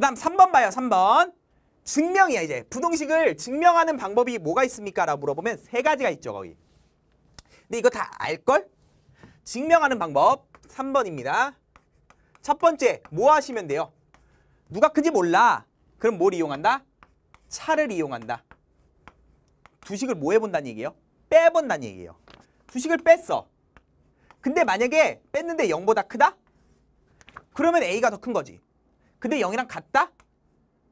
그 다음 3번 봐요. 3번. 증명이야 이제. 부동식을 증명하는 방법이 뭐가 있습니까? 라고 물어보면 세 가지가 있죠. 거기. 근데 이거 다 알걸? 증명하는 방법 3번입니다. 첫 번째 뭐 하시면 돼요? 누가 큰지 몰라. 그럼 뭘 이용한다? 차를 이용한다. 주식을 뭐 해본다는 얘기예요? 빼본다는 얘기예요. 주식을 뺐어. 근데 만약에 뺐는데 0보다 크다? 그러면 A가 더 큰 거지. 근데 0이랑 같다?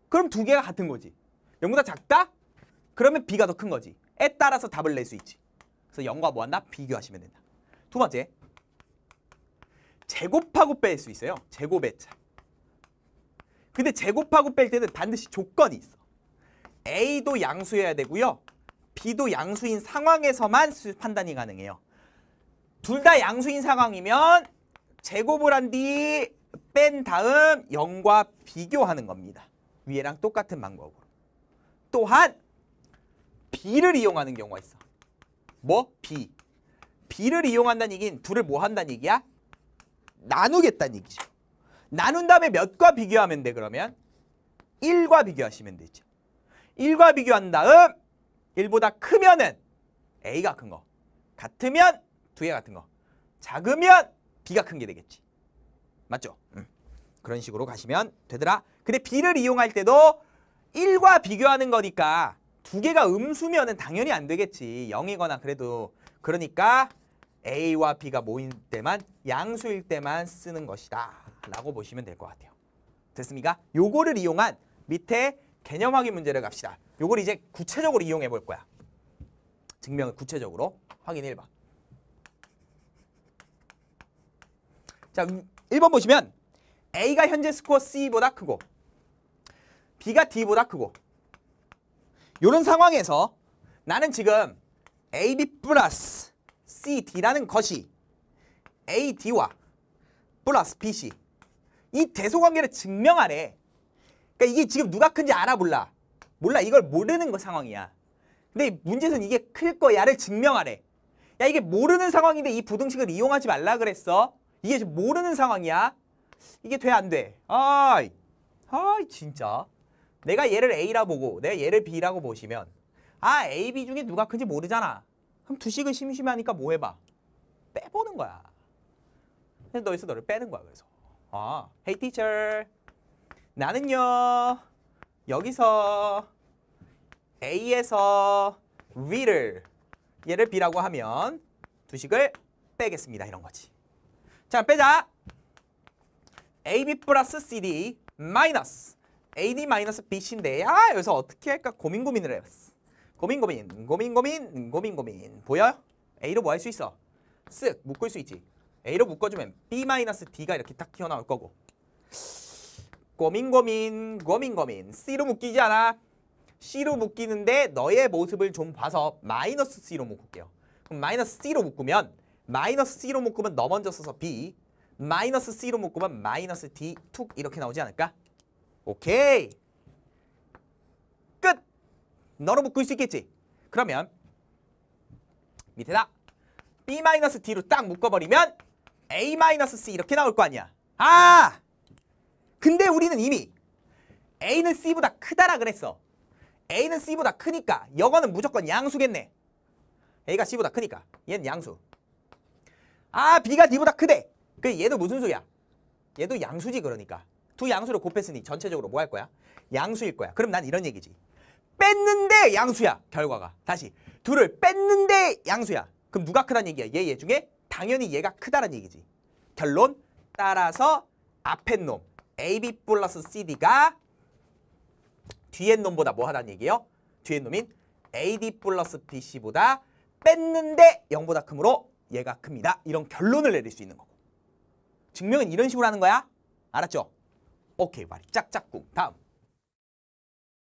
그럼 두 개가 같은 거지. 0보다 작다? 그러면 b가 더 큰 거지. 에 따라서 답을 낼 수 있지. 그래서 0과 뭐 한다? 비교하시면 된다. 두 번째. 제곱하고 뺄 수 있어요. 제곱의 차. 근데 제곱하고 뺄 때는 반드시 조건이 있어. a도 양수해야 되고요. b도 양수인 상황에서만 판단이 가능해요. 둘 다 양수인 상황이면 제곱을 한뒤 뺀 다음 0과 비교하는 겁니다. 위에랑 똑같은 방법으로. 또한 b를 이용하는 경우가 있어. 뭐? b. b를 이용한다는 얘기는 둘을 뭐 한다는 얘기야? 나누겠다는 얘기죠. 나눈 다음에 몇과 비교하면 돼 그러면? 1과 비교하시면 되죠. 1과 비교한 다음 1보다 크면은 a가 큰 거. 같으면 두 개 같은 거. 작으면 b가 큰 게 되겠지. 맞죠? 음. 그런 식으로 가시면 되더라. 근데 B를 이용할 때도 1과 비교하는 거니까 두 개가 음수면은 당연히 안 되겠지. 0이거나 그래도. 그러니까 A와 B가 모인 때만 양수일 때만 쓰는 것이다. 라고 보시면 될 것 같아요. 됐습니까? 요거를 이용한 밑에 개념 확인 문제를 갑시다. 요걸 이제 구체적으로 이용해 볼 거야. 증명을 구체적으로 확인해 봐. 자, 음, 1번 보시면 A가 현재 스코어 C보다 크고 B가 D보다 크고 이런 상황에서 나는 지금 AB 플러스 CD라는 것이 AD와 플러스 BC 이 대소관계를 증명하래. 그러니까 이게 지금 누가 큰지 알아 몰라. 몰라 이걸 모르는 거 상황이야. 근데 문제는 이게 클 거야를 증명하래. 야 이게 모르는 상황인데 이 부등식을 이용하지 말라 그랬어. 이게 지금 모르는 상황이야. 이게 돼, 안 돼? 아이, 아이, 진짜. 내가 얘를 A라 보고 내가 얘를 B라고 보시면 아, A, B 중에 누가 큰지 모르잖아. 그럼 두식은 심심하니까 뭐 해봐? 빼보는 거야. 그래서 너에서 너를 빼는 거야, 그래서. 아, hey teacher. 나는요, 여기서 A에서 V를 얘를 B라고 하면 두식을 빼겠습니다. 이런 거지. 자, 빼자. AB 플러스 CD 마이너스 AD 마이너스 BC인데 아, 여기서 어떻게 할까 고민 고민을 해봤어. 고민 고민, 고민 고민, 고민 고민. 보여? A로 뭐 할 수 있어? 쓱 묶을 수 있지. A로 묶어주면 B 마이너스 D가 이렇게 딱 튀어나올 거고. 고민 고민, 고민 고민. C로 묶이지 않아. C로 묶이는데 너의 모습을 좀 봐서 마이너스 C로 묶을게요. 그럼 마이너스 C로 묶으면 마이너스 C로 묶으면 너 먼저 써서 B 마이너스 C로 묶으면 마이너스 D 툭 이렇게 나오지 않을까? 오케이 끝! 너로 묶을 수 있겠지? 그러면 밑에다 B-D로 딱 묶어버리면 A-C 이렇게 나올 거 아니야 아! 근데 우리는 이미 A는 C보다 크다라 그랬어 A는 C보다 크니까 이거는 무조건 양수겠네 A가 C보다 크니까 얘는 양수 아 B가 D보다 크대. 그 얘도 무슨 소야 얘도 양수지 그러니까. 두 양수를 곱했으니 전체적으로 뭐 할 거야? 양수일 거야. 그럼 난 이런 얘기지. 뺐는데 양수야 결과가. 다시 둘을 뺐는데 양수야. 그럼 누가 크다는 얘기야? 얘, 얘 중에 당연히 얘가 크다는 얘기지. 결론 따라서 앞에 놈 AB 플러스 CD가 뒤에 놈보다 뭐 하다는 얘기예요? 뒤에 놈인 AD 플러스 BC보다 뺐는데 0보다 크므로 얘가 큽니다. 이런 결론을 내릴 수 있는 거고. 증명은 이런 식으로 하는 거야. 알았죠? 오케이, 말이 짝짝꿍. 다음.